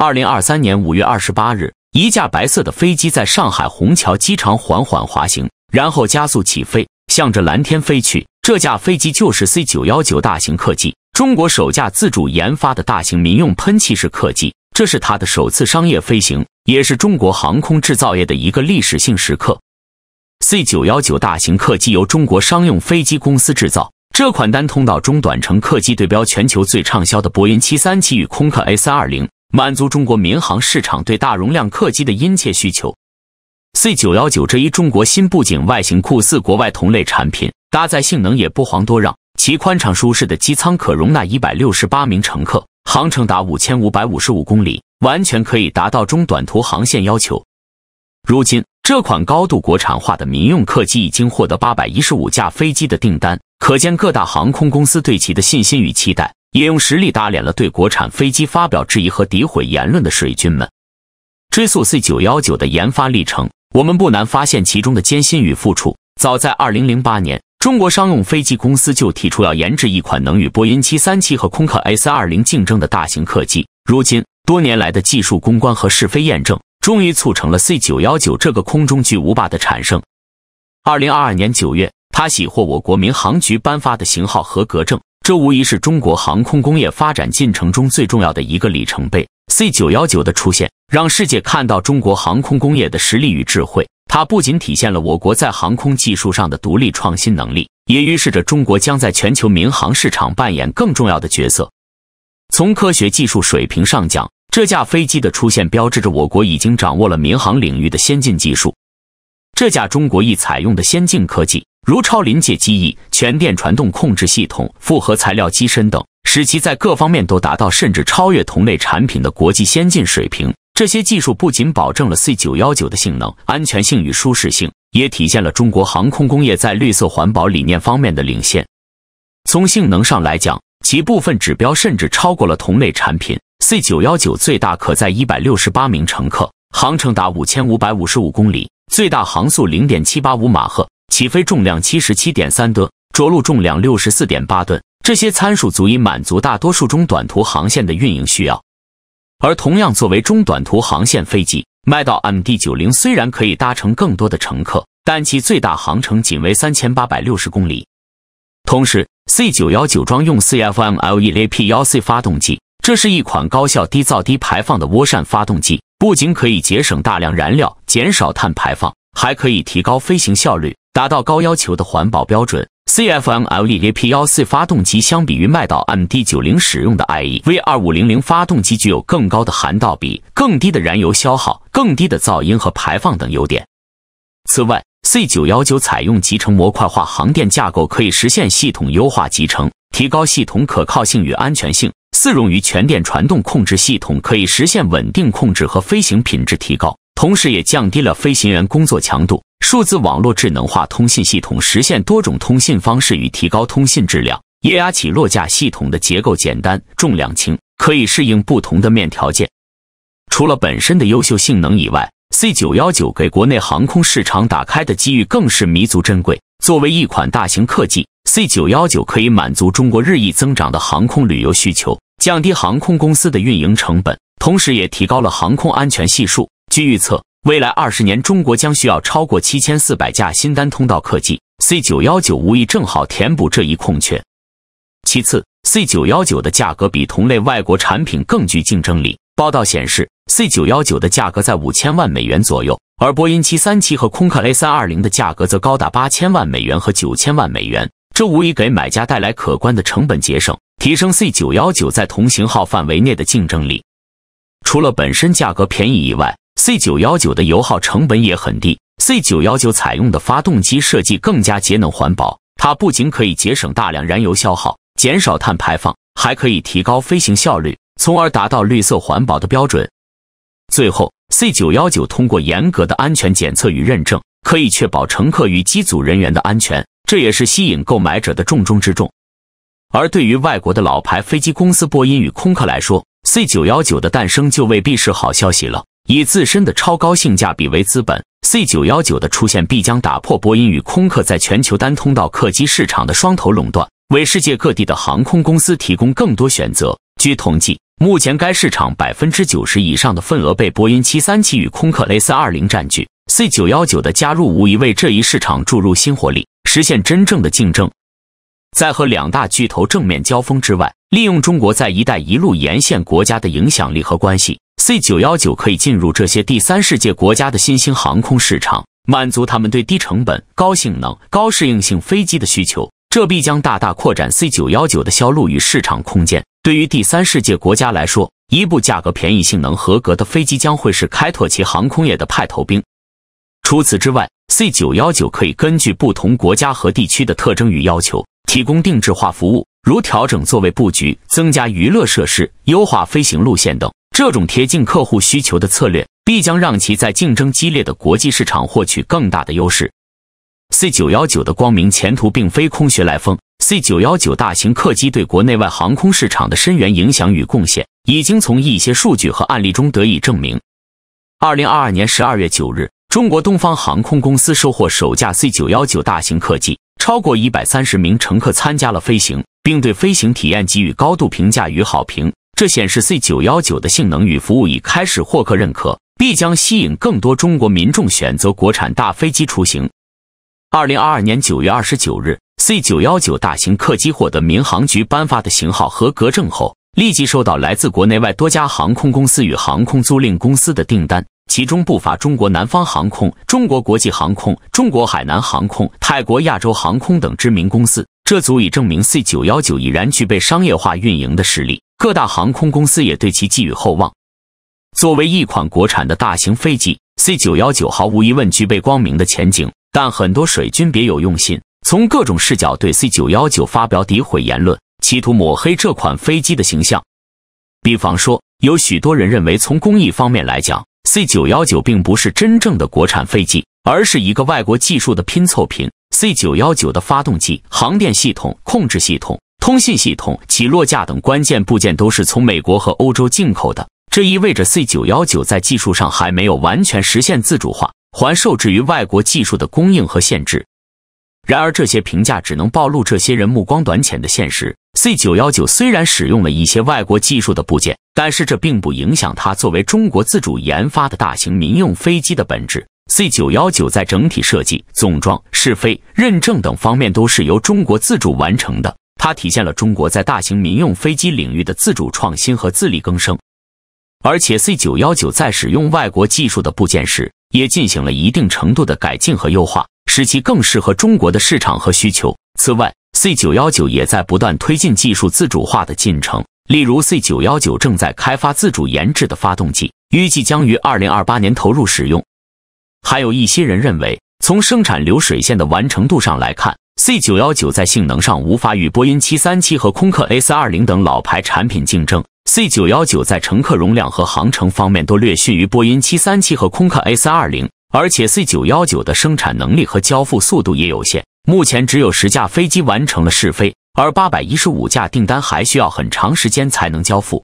二零二三年五月二十八日，一架白色的飞机在上海虹桥机场缓缓滑行，然后加速起飞，向着蓝天飞去。这架飞机就是 C 九幺九大型客机，中国首架自主研发的大型民用喷气式客机。这是它的首次商业飞行，也是中国航空制造业的一个历史性时刻。C 九幺九大型客机由中国商用飞机公司制造，这款单通道中短程客机对标全球最畅销的波音七三七与空客 A 三二零。满足中国民航市场对大容量客机的殷切需求，C919 这一中国新布景，外形酷似国外同类产品，搭载性能也不遑多让。其宽敞舒适的机舱可容纳168名乘客，航程达5555公里，完全可以达到中短途航线要求。如今，这款高度国产化的民用客机已经获得815架飞机的订单，可见各大航空公司对其的信心与期待。也用实力打脸了对国产飞机发表质疑和诋毁言论的水军们。追溯 C 九幺九的研发历程，我们不难发现其中的艰辛与付出。早在二零零八年，中国商用飞机公司就提出要研制一款能与波音七三七和空客 A 二零竞争的大型客机。如今，多年来的技术攻关和试飞验证，终于促成了 C 九幺九这个空中巨无霸的产生。二零二二年九月。它喜获我国民航局颁发的型号合格证，这无疑是中国航空工业发展进程中最重要的一个里程碑。C 九幺九的出现，让世界看到中国航空工业的实力与智慧。它不仅体现了我国在航空技术上的独立创新能力，也预示着中国将在全球民航市场扮演更重要的角色。从科学技术水平上讲，这架飞机的出现标志着我国已经掌握了民航领域的先进技术。这架中国翼采用的先进科技。如超临界机翼、全电传动控制系统、复合材料机身等，使其在各方面都达到甚至超越同类产品的国际先进水平。这些技术不仅保证了 C 九幺九的性能、安全性与舒适性，也体现了中国航空工业在绿色环保理念方面的领先。从性能上来讲，其部分指标甚至超过了同类产品。C 九幺九最大可载一百六十八名乘客，航程达五千五百五十五公里，最大航速零点七八五马赫。起飞重量七十七点三吨，着陆重量六十四点八吨，这些参数足以满足大多数中短途航线的运营需要。而同样作为中短途航线飞机，麦道 MD 九零虽然可以搭乘更多的乘客，但其最大航程仅为三千八百六十公里。同时，C 九幺九装用 CFM LEAP 幺 C 发动机，这是一款高效、低噪、低排放的涡扇发动机，不仅可以节省大量燃料、减少碳排放，还可以提高飞行效率。达到高要求的环保标准，CFM LEAP-14 发动机相比于麦道 MD90 使用的 IEV2500 发动机具有更高的涵道比、更低的燃油消耗、更低的噪音和排放等优点。此外，C919 采用集成模块化航电架构，可以实现系统优化集成，提高系统可靠性与安全性。四冗余全电传动控制系统可以实现稳定控制和飞行品质提高，同时也降低了飞行员工作强度。数字网络智能化通信系统实现多种通信方式与提高通信质量。液压起落架系统的结构简单、重量轻，可以适应不同的面条件。除了本身的优秀性能以外，C 九幺九给国内航空市场打开的机遇更是弥足珍贵。作为一款大型客机，C 九幺九可以满足中国日益增长的航空旅游需求，降低航空公司的运营成本，同时也提高了航空安全系数。据预测。未来二十年，中国将需要超过七千四百架新单通道客机，C 九幺九无疑正好填补这一空缺。其次，C 九幺九的价格比同类外国产品更具竞争力。报道显示，C 九幺九的价格在五千万美元左右，而波音七三七和空客 A 三二零的价格则高达八千万美元和九千万美元。这无疑给买家带来可观的成本节省，提升 C 九幺九在同型号范围内的竞争力。除了本身价格便宜以外，C 九幺九的油耗成本也很低。C 九幺九采用的发动机设计更加节能环保，它不仅可以节省大量燃油消耗，减少碳排放，还可以提高飞行效率，从而达到绿色环保的标准。最后，C 九幺九通过严格的安全检测与认证，可以确保乘客与机组人员的安全，这也是吸引购买者的重中之重。而对于外国的老牌飞机公司波音与空客来说，C 九幺九的诞生就未必是好消息了。以自身的超高性价比为资本，C 九幺九的出现必将打破波音与空客在全球单通道客机市场的双头垄断，为世界各地的航空公司提供更多选择。据统计，目前该市场百分之九十以上的份额被波音737与空客 A320 占据。C 九幺九的加入无疑为这一市场注入新活力，实现真正的竞争。在和两大巨头正面交锋之外，利用中国在“一带一路”沿线国家的影响力和关系。C 九幺九可以进入这些第三世界国家的新兴航空市场，满足他们对低成本、高性能、高适应性飞机的需求，这必将大大扩展 C 九幺九的销路与市场空间。对于第三世界国家来说，一部价格便宜、性能合格的飞机将会是开拓其航空业的派头兵。除此之外，C 九幺九可以根据不同国家和地区的特征与要求，提供定制化服务，如调整座位布局、增加娱乐设施、优化飞行路线等。这种贴近客户需求的策略，必将让其在竞争激烈的国际市场获取更大的优势。C 九幺九的光明前途并非空穴来风。C 九幺九大型客机对国内外航空市场的深远影响与贡献，已经从一些数据和案例中得以证明。二零二二年十二月九日，中国东方航空公司收获首架 C 九幺九大型客机，超过一百三十名乘客参加了飞行，并对飞行体验给予高度评价与好评。这显示 C 九幺九的性能与服务已开始获客认可，必将吸引更多中国民众选择国产大飞机出行。二零二二年九月二十九日，C 九幺九大型客机获得民航局颁发的型号合格证后，立即收到来自国内外多家航空公司与航空租赁公司的订单，其中不乏中国南方航空、中国国际航空、中国海南航空、泰国亚洲航空等知名公司。这足以证明 C 九幺九已然具备商业化运营的实力。各大航空公司也对其寄予厚望。作为一款国产的大型飞机，C 九幺九毫无疑问具备光明的前景。但很多水军别有用心，从各种视角对 C 九幺九发表诋毁言论，企图抹黑这款飞机的形象。比方说，有许多人认为，从工艺方面来讲，C 九幺九并不是真正的国产飞机，而是一个外国技术的拼凑品。C 九幺九的发动机、航电系统、控制系统。通信系统、起落架等关键部件都是从美国和欧洲进口的，这意味着 C 九幺九在技术上还没有完全实现自主化，还受制于外国技术的供应和限制。然而，这些评价只能暴露这些人目光短浅的现实。C 九幺九虽然使用了一些外国技术的部件，但是这并不影响它作为中国自主研发的大型民用飞机的本质。C 九幺九在整体设计、总装、试飞、认证等方面都是由中国自主完成的。它体现了中国在大型民用飞机领域的自主创新和自力更生，而且 C 九幺九在使用外国技术的部件时，也进行了一定程度的改进和优化，使其更适合中国的市场和需求。此外，C 九幺九也在不断推进技术自主化的进程，例如 C 九幺九正在开发自主研制的发动机，预计将于二零二八年投入使用。还有一些人认为，从生产流水线的完成度上来看。C 九幺九在性能上无法与波音七三七和空客 A 三二零等老牌产品竞争。C 九幺九在乘客容量和航程方面都略逊于波音七三七和空客 A 三二零，而且 C 九幺九的生产能力和交付速度也有限。目前只有十架飞机完成了试飞，而八百一十五架订单还需要很长时间才能交付。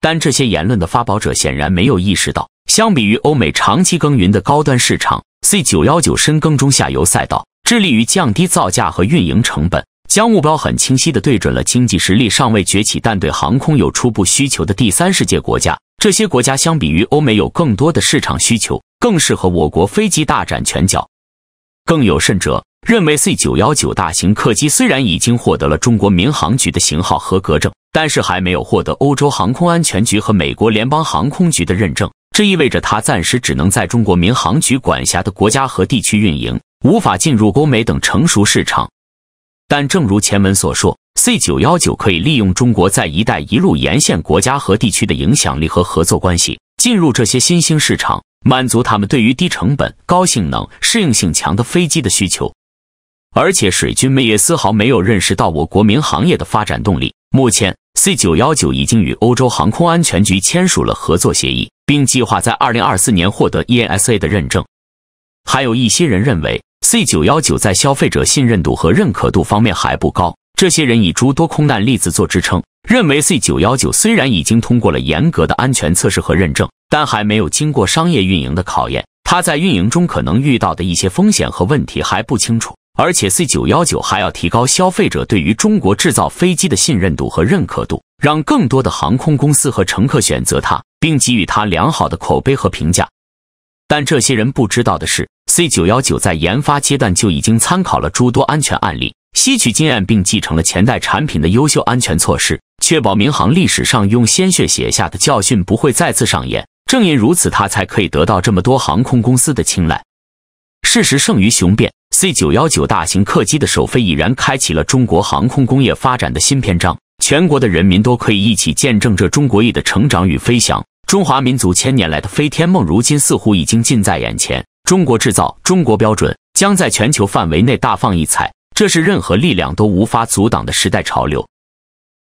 但这些言论的发表者显然没有意识到，相比于欧美长期耕耘的高端市场，C 九幺九深耕中下游赛道。致力于降低造价和运营成本，将目标很清晰地对准了经济实力尚未崛起但对航空有初步需求的第三世界国家。这些国家相比于欧美有更多的市场需求，更适合我国飞机大展拳脚。更有甚者，认为 C 九幺九大型客机虽然已经获得了中国民航局的型号合格证，但是还没有获得欧洲航空安全局和美国联邦航空局的认证，这意味着它暂时只能在中国民航局管辖的国家和地区运营。无法进入欧美等成熟市场，但正如前文所说，C 九幺九可以利用中国在“一带一路”沿线国家和地区的影响力和合作关系，进入这些新兴市场，满足他们对于低成本、高性能、适应性强的飞机的需求。而且，水军们也丝毫没有认识到我国民航业的发展动力。目前，C 九幺九已经与欧洲航空安全局签署了合作协议，并计划在二零二四年获得 e n s a 的认证。还有一些人认为。C 九幺九在消费者信任度和认可度方面还不高。这些人以诸多空难例子做支撑，认为 C 九幺九虽然已经通过了严格的安全测试和认证，但还没有经过商业运营的考验。它在运营中可能遇到的一些风险和问题还不清楚。而且 C 九幺九还要提高消费者对于中国制造飞机的信任度和认可度，让更多的航空公司和乘客选择它，并给予它良好的口碑和评价。但这些人不知道的是。C 九幺九在研发阶段就已经参考了诸多安全案例，吸取经验并继承了前代产品的优秀安全措施，确保民航历史上用鲜血写下的教训不会再次上演。正因如此，它才可以得到这么多航空公司的青睐。事实胜于雄辩，C 九幺九大型客机的首飞已然开启了中国航空工业发展的新篇章。全国的人民都可以一起见证这中国翼的成长与飞翔。中华民族千年来的飞天梦，如今似乎已经近在眼前。中国制造、中国标准将在全球范围内大放异彩，这是任何力量都无法阻挡的时代潮流。